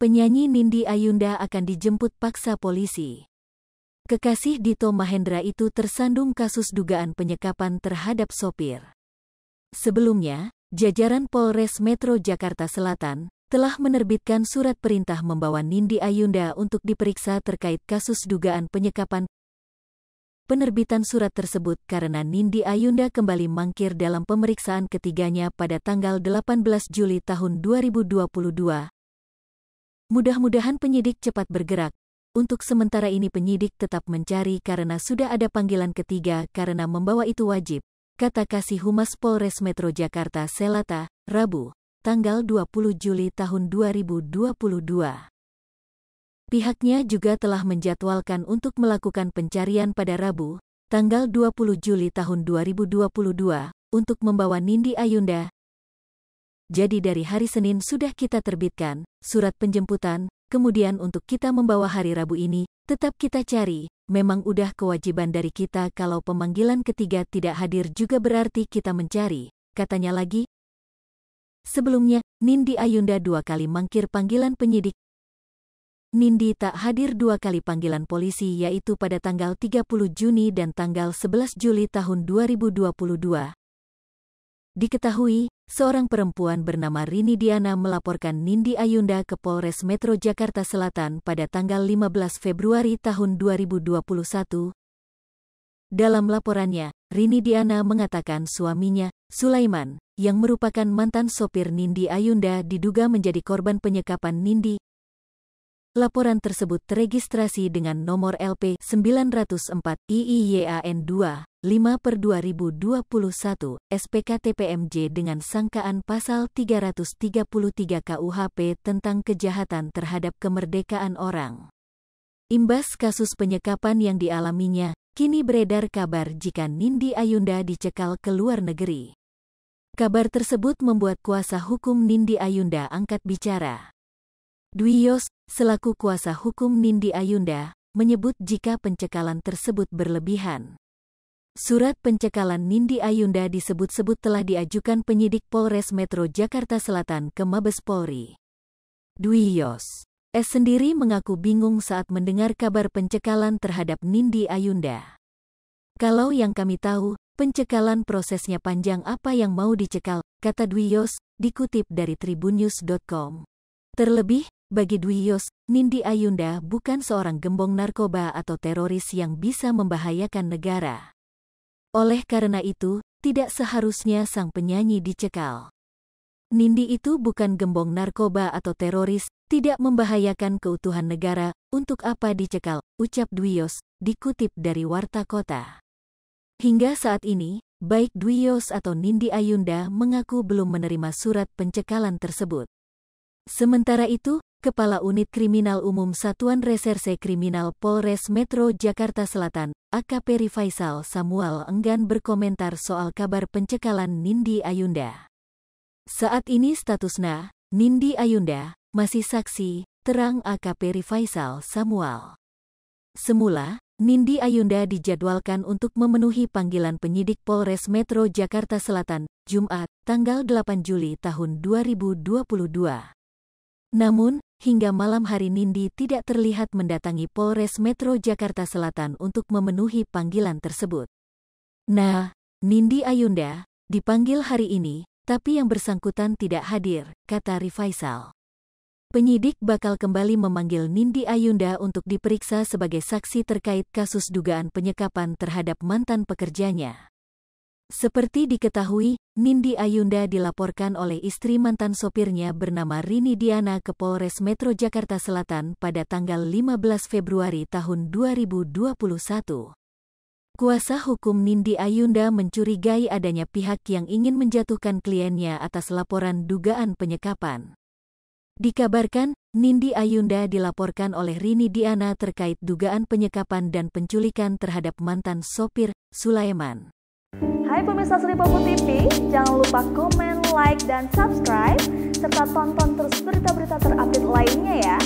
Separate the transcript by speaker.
Speaker 1: penyanyi Nindi Ayunda akan dijemput paksa polisi. Kekasih Dito Mahendra itu tersandung kasus dugaan penyekapan terhadap sopir. Sebelumnya, jajaran Polres Metro Jakarta Selatan telah menerbitkan surat perintah membawa Nindi Ayunda untuk diperiksa terkait kasus dugaan penyekapan penerbitan surat tersebut karena Nindi Ayunda kembali mangkir dalam pemeriksaan ketiganya pada tanggal 18 Juli tahun 2022 Mudah-mudahan penyidik cepat bergerak. Untuk sementara ini penyidik tetap mencari karena sudah ada panggilan ketiga karena membawa itu wajib, kata Kasih Humas Polres Metro Jakarta Selata, Rabu, tanggal 20 Juli tahun 2022. Pihaknya juga telah menjadwalkan untuk melakukan pencarian pada Rabu, tanggal 20 Juli tahun 2022, untuk membawa Nindi Ayunda, jadi dari hari Senin sudah kita terbitkan surat penjemputan, kemudian untuk kita membawa hari Rabu ini, tetap kita cari. Memang udah kewajiban dari kita kalau pemanggilan ketiga tidak hadir juga berarti kita mencari, katanya lagi. Sebelumnya, Nindi Ayunda dua kali mangkir panggilan penyidik. Nindi tak hadir dua kali panggilan polisi yaitu pada tanggal 30 Juni dan tanggal 11 Juli tahun 2022. Diketahui, seorang perempuan bernama Rini Diana melaporkan Nindi Ayunda ke Polres Metro Jakarta Selatan pada tanggal 15 Februari tahun 2021. Dalam laporannya, Rini Diana mengatakan suaminya, Sulaiman, yang merupakan mantan sopir Nindi Ayunda diduga menjadi korban penyekapan Nindi Laporan tersebut terregistrasi dengan nomor LP 904 IIYAN 2, 5 per 2021, SPKTPMJ dengan sangkaan pasal 333 KUHP tentang kejahatan terhadap kemerdekaan orang. Imbas kasus penyekapan yang dialaminya, kini beredar kabar jika Nindi Ayunda dicekal ke luar negeri. Kabar tersebut membuat kuasa hukum Nindi Ayunda angkat bicara. Dwi Yos, selaku kuasa hukum Nindi Ayunda, menyebut jika pencekalan tersebut berlebihan. Surat pencekalan Nindi Ayunda disebut-sebut telah diajukan penyidik Polres Metro Jakarta Selatan ke Mabes Polri. Dwi Yos S sendiri mengaku bingung saat mendengar kabar pencekalan terhadap Nindi Ayunda. Kalau yang kami tahu, pencekalan prosesnya panjang apa yang mau dicekal, kata Dwi Yos dikutip dari tribunnews.com. Terlebih, bagi Dwi Yos, Nindi Ayunda bukan seorang gembong narkoba atau teroris yang bisa membahayakan negara. Oleh karena itu, tidak seharusnya sang penyanyi dicekal. Nindi itu bukan gembong narkoba atau teroris, tidak membahayakan keutuhan negara, untuk apa dicekal, ucap Dwi Yos, dikutip dari Warta Kota. Hingga saat ini, baik Dwi Yos atau Nindi Ayunda mengaku belum menerima surat pencekalan tersebut. Sementara itu, Kepala Unit Kriminal Umum Satuan Reserse Kriminal Polres Metro Jakarta Selatan, AKP Faisal Samuel enggan berkomentar soal kabar pencekalan Nindi Ayunda. Saat ini statusnya, Nindi Ayunda, masih saksi, terang AKP Faisal Samuel. Semula, Nindi Ayunda dijadwalkan untuk memenuhi panggilan penyidik Polres Metro Jakarta Selatan, Jumat, tanggal 8 Juli tahun 2022. Namun, hingga malam hari Nindi tidak terlihat mendatangi Polres Metro Jakarta Selatan untuk memenuhi panggilan tersebut. Nah, Nindi Ayunda, dipanggil hari ini, tapi yang bersangkutan tidak hadir, kata Rifaisal. Penyidik bakal kembali memanggil Nindi Ayunda untuk diperiksa sebagai saksi terkait kasus dugaan penyekapan terhadap mantan pekerjanya. Seperti diketahui, Nindi Ayunda dilaporkan oleh istri mantan sopirnya bernama Rini Diana ke Polres Metro Jakarta Selatan pada tanggal 15 Februari tahun 2021. Kuasa hukum Nindi Ayunda mencurigai adanya pihak yang ingin menjatuhkan kliennya atas laporan dugaan penyekapan. Dikabarkan, Nindi Ayunda dilaporkan oleh Rini Diana terkait dugaan penyekapan dan penculikan terhadap mantan sopir, Sulaiman. Hai pemirsa Seribu TV, jangan lupa komen, like, dan subscribe, serta tonton terus berita-berita terupdate lainnya ya.